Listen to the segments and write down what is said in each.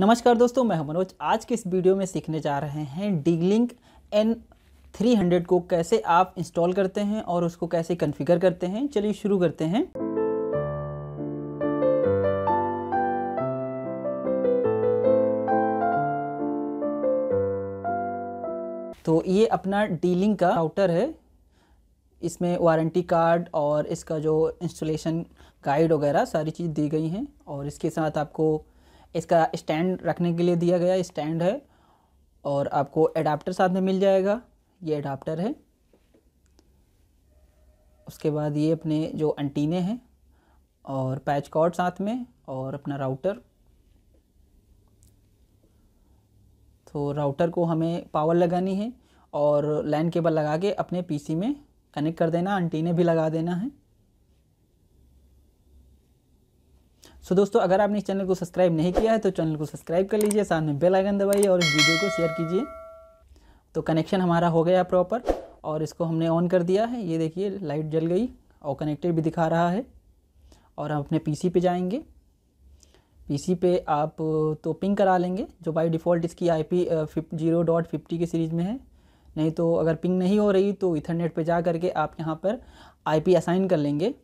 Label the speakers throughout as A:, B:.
A: नमस्कार दोस्तों मैं हूं मनोज आज के इस वीडियो में सीखने जा रहे हैं D link N three hundred को कैसे आप इंस्टॉल करते हैं और उसको कैसे कन्फिगर करते हैं चलिए शुरू करते हैं तो ये अपना डीलिंग का राउटर है इसमें वारंटी कार्ड और इसका जो इंस्टॉलेशन गाइड वगैरह सारी चीज़ दी गई हैं और इसके साथ आपको इसका स्टैंड रखने के लिए दिया गया स्टैंड है और आपको अडाप्टर साथ में मिल जाएगा ये अडाप्टर है उसके बाद ये अपने जो अंटीने हैं और पैच कॉर्ड साथ में और अपना राउटर तो राउटर को हमें पावर लगानी है और लैन केबल लगा के अपने पीसी में कनेक्ट कर देना अंटीने भी लगा देना है सो दोस्तों अगर आपने इस चैनल को सब्सक्राइब नहीं किया है तो चैनल को सब्सक्राइब कर लीजिए साथ में बेल आइकन दबाइए और इस वीडियो को शेयर कीजिए तो कनेक्शन हमारा हो गया प्रॉपर और इसको हमने ऑन कर दिया है ये देखिए लाइट जल गई और कनेक्टेड भी दिखा रहा है और हम अपने पीसी पे जाएंगे पीसी पे आप तो पिंग करा लेंगे जो बाई डिफ़ॉल्ट इसकी I P zero dot fifty की सीरीज़ में है नहीं तो अगर पिंग नहीं हो रही तो इथरनेट पे जा करके आप यहाँ पर आई पी असाइन कर लेंगे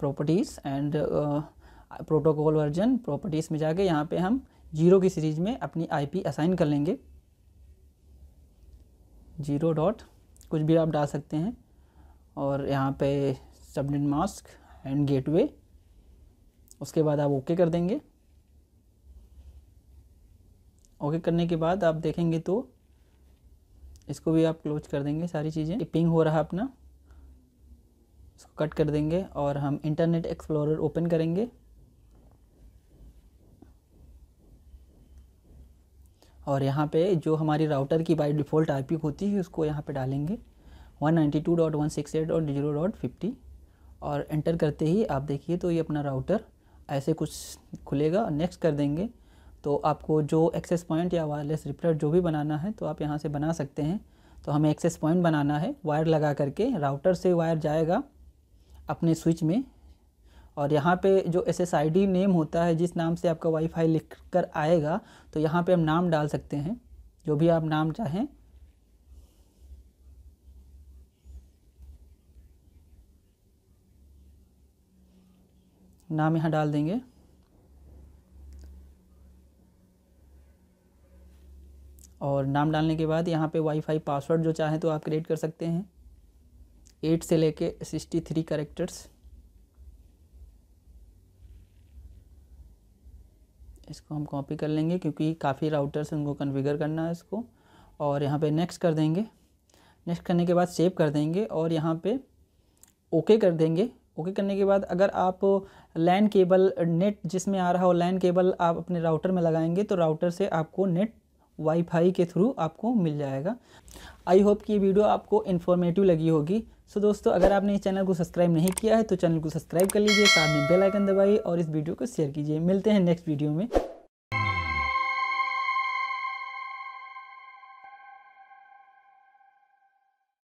A: properties and protocol version properties में जाके यहाँ पे हम जीरो की सीरीज़ में अपनी आईपी असाइन कर लेंगे जीरो डॉट कुछ भी आप डाल सकते हैं और यहाँ पे सबनेट मास्क एंड गेटवे उसके बाद आप ओके कर देंगे ओके करने के बाद आप देखेंगे तो इसको भी आप क्लोज कर देंगे सारी चीज़ें पिंग हो रहा अपना इसको कट कर देंगे और हम इंटरनेट एक्सप्लोरर ओपन करेंगे और यहाँ पे जो हमारी राउटर की बाई डिफ़ॉल्ट आई होती है उसको यहाँ पे डालेंगे 192.168.0.50 और एंटर करते ही आप देखिए तो ये अपना राउटर ऐसे कुछ खुलेगा नेक्स्ट कर देंगे तो आपको जो एक्सेस पॉइंट या वायरलेस रिप्लर जो भी बनाना है तो आप यहाँ से बना सकते हैं तो हमें एक्सेस पॉइंट बनाना है वायर लगा करके राउटर से वायर जाएगा अपने स्विच में और यहाँ पे जो S S I D name होता है जिस नाम से आपका वाईफाई लिख कर आएगा तो यहाँ पे हम नाम डाल सकते हैं जो भी आप नाम चाहें नाम यहाँ डाल देंगे और नाम डालने के बाद यहाँ पे वाईफाई पासवर्ड जो चाहें तो आप क्रिएट कर सकते हैं एट से लेके सिक्सटी थ्री करेक्टर्स इसको हम कॉपी कर लेंगे क्योंकि काफ़ी राउटर्स उनको कन्फिगर करना है इसको और यहाँ पे नेक्स्ट कर देंगे नेक्स्ट करने के बाद सेव कर देंगे और यहाँ पे ओके कर देंगे ओके करने के बाद अगर आप लैन केबल नेट जिसमें आ रहा हो लैन केबल आप अपने राउटर में लगाएंगे तो राउटर से आपको नेट वाईफाई के थ्रू आपको मिल जाएगा आई होप कि ये वीडियो आपको इन्फॉर्मेटिव लगी होगी सो so, दोस्तों अगर आपने इस चैनल को सब्सक्राइब नहीं किया है तो चैनल को सब्सक्राइब कर लीजिए साथ में बेल आइकन दबाइए और इस वीडियो को शेयर कीजिए मिलते हैं नेक्स्ट वीडियो में